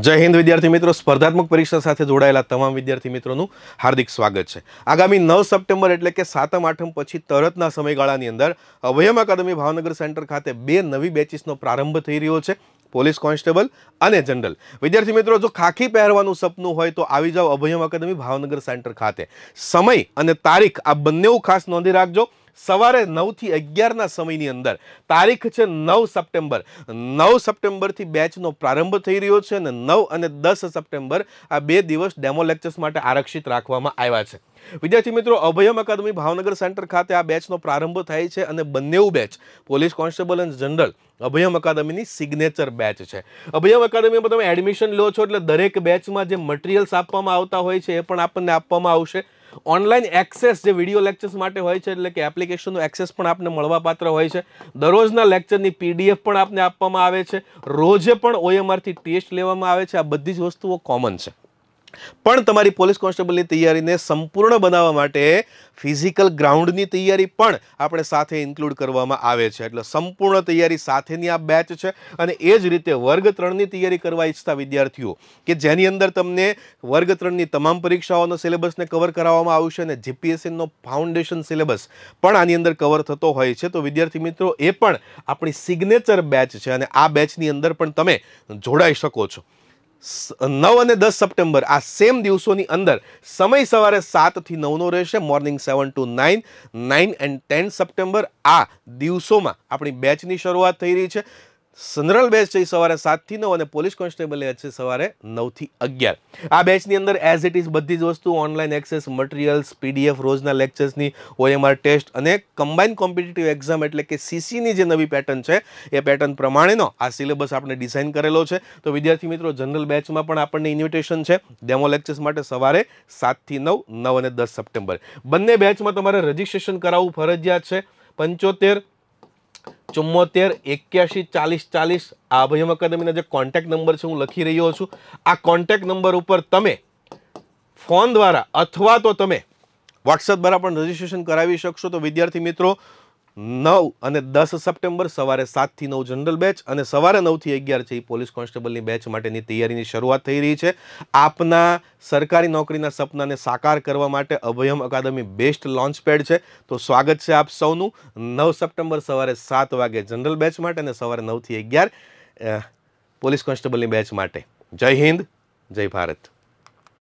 જય હિન્દ વિદ્યાર્થી મિત્રો સ્પર્ધાત્મક પરીક્ષા સાથે જોડાયેલા તમામ વિદ્યાર્થી મિત્રોનું હાર્દિક સ્વાગત છે આગામી નવ સપ્ટેમ્બર એટલે કે સાતમ આઠમ પછી તરતના સમયગાળાની અંદર અભયમ અકાદમી ભાવનગર સેન્ટર ખાતે બે નવી બેચીસનો પ્રારંભ થઈ રહ્યો છે પોલીસ કોન્સ્ટેબલ અને જનરલ વિદ્યાર્થી મિત્રો જો ખાખી પહેરવાનું સપનું હોય તો આવી જાઓ અભયમ અકાદમી ભાવનગર સેન્ટર ખાતે સમય અને તારીખ આ બંનેવું ખાસ નોંધી રાખજો સવારે નવથી અગિયારના સમયની અંદર તારીખ છે નવ સપ્ટેમ્બર નવ સપ્ટેમ્બરથી બેચનો પ્રારંભ થઈ રહ્યો છે અને નવ અને દસ સપ્ટેમ્બર આ બે દિવસ ડેમો લેક્ચર્સ માટે આરક્ષિત રાખવામાં આવ્યા છે વિદ્યાર્થી મિત્રો અભયમ અકાદમી ભાવનગર સેન્ટર ખાતે આ બેચનો પ્રારંભ થાય છે અને બંનેવું બેચ પોલીસ કોન્સ્ટેબલ અને જનરલ અભયમ અકાદમીની સિગ્નેચર બેચ છે અભયમ અકાદમીમાં તમે એડમિશન લો છો એટલે દરેક બેચમાં જે મટીરિયલ્સ આપવામાં આવતા હોય છે એ પણ આપણને આપવામાં આવશે ઓનલાઈન એક્સેસ જે વિડીયો લેક્ચર્સ માટે હોય છે એટલે કે એપ્લિકેશનનો એક્સેસ પણ આપને મળવાપાત્ર હોય છે દરરોજના લેક્ચરની પીડીએફ પણ આપને આપવામાં આવે છે રોજે પણ ઓએમઆરથી ટેસ્ટ લેવામાં આવે છે આ બધી જ વસ્તુઓ કોમન છે પણ તમારી પોલીસ કોન્સ્ટેબલની તૈયારીને સંપૂર્ણ બનાવવા માટે ફિઝિકલ ગ્રાઉન્ડની તૈયારી પણ આપણે સાથે ઇન્ક્લુડ કરવામાં આવે છે એટલે સંપૂર્ણ તૈયારી સાથેની આ બેચ છે અને એ જ રીતે વર્ગ ત્રણની તૈયારી કરવા ઈચ્છતા વિદ્યાર્થીઓ કે જેની અંદર તમને વર્ગ ત્રણની તમામ પરીક્ષાઓનો સિલેબસને કવર કરાવવામાં આવશે અને જીપીએસસીનો ફાઉન્ડેશન સિલેબસ પણ આની અંદર કવર થતો હોય છે તો વિદ્યાર્થી મિત્રો એ પણ આપણી સિગ્નેચર બેચ છે અને આ બેચની અંદર પણ તમે જોડાઈ શકો છો નવ અને દસ સપ્ટેમ્બર આ સેમ દિવસોની અંદર સમય સવારે સાતથી નવનો રહેશે morning seven to nine nine and ten September આ દિવસોમાં આપણી બેચની શરૂઆત થઈ રહી છે જનરલ બેચ છે એ સવારે સાતથી નવ અને પોલીસ કોન્સ્ટેબલ છે સવારે નવથી અગિયાર આ બેચની અંદર એઝ ઇટ ઇઝ બધી જ વસ્તુ ઓનલાઈન એક્સેસ મટીરિયલ્સ પીડીએફ રોજના લેક્ચર્સની ઓએમઆર ટેસ્ટ અને કમ્બાઇન કોમ્પિટિટિવ એક્ઝામ એટલે કે સીસીની જે નવી પેટર્ન છે એ પેટર્ન પ્રમાણેનો આ સિલેબસ આપણે ડિઝાઇન કરેલો છે તો વિદ્યાર્થી મિત્રો જનરલ બેચમાં પણ આપણને ઇન્વિટેશન છે ડેમો લેક્ચર્સ માટે સવારે સાતથી નવ નવ અને દસ સપ્ટેમ્બર બંને બેચમાં તમારે રજિસ્ટ્રેશન કરાવવું ફરજિયાત છે પંચોતેર ચુમ્મોતેર એક્યાસી ચાલીસ ચાલીસ આ અભયમ અકાદમીના જે કોન્ટેક નંબર છે હું લખી રહ્યો છું આ કોન્ટેક નંબર ઉપર તમે ફોન દ્વારા અથવા તો તમે વોટ્સઅપ દ્વારા પણ રજીસ્ટ્રેશન કરાવી શકશો તો વિદ્યાર્થી મિત્રો નવ અને દસ સપ્ટેમ્બર સવારે સાતથી નવ જનરલ બેચ અને સવારે નવથી અગિયાર છે એ પોલીસ કોન્સ્ટેબલની બેચ માટેની તૈયારીની શરૂઆત થઈ રહી છે આપના સરકારી નોકરીના સપનાને સાકાર કરવા માટે Abhayam academy best launch pad છે તો સ્વાગત છે આપ સૌનું નવ સપ્ટેમ્બર સવારે સાત વાગે જનરલ બેચ માટે અને સવારે નવથી અગિયાર પોલીસ કોન્સ્ટેબલની બેચ માટે જય હિન્દ જય ભારત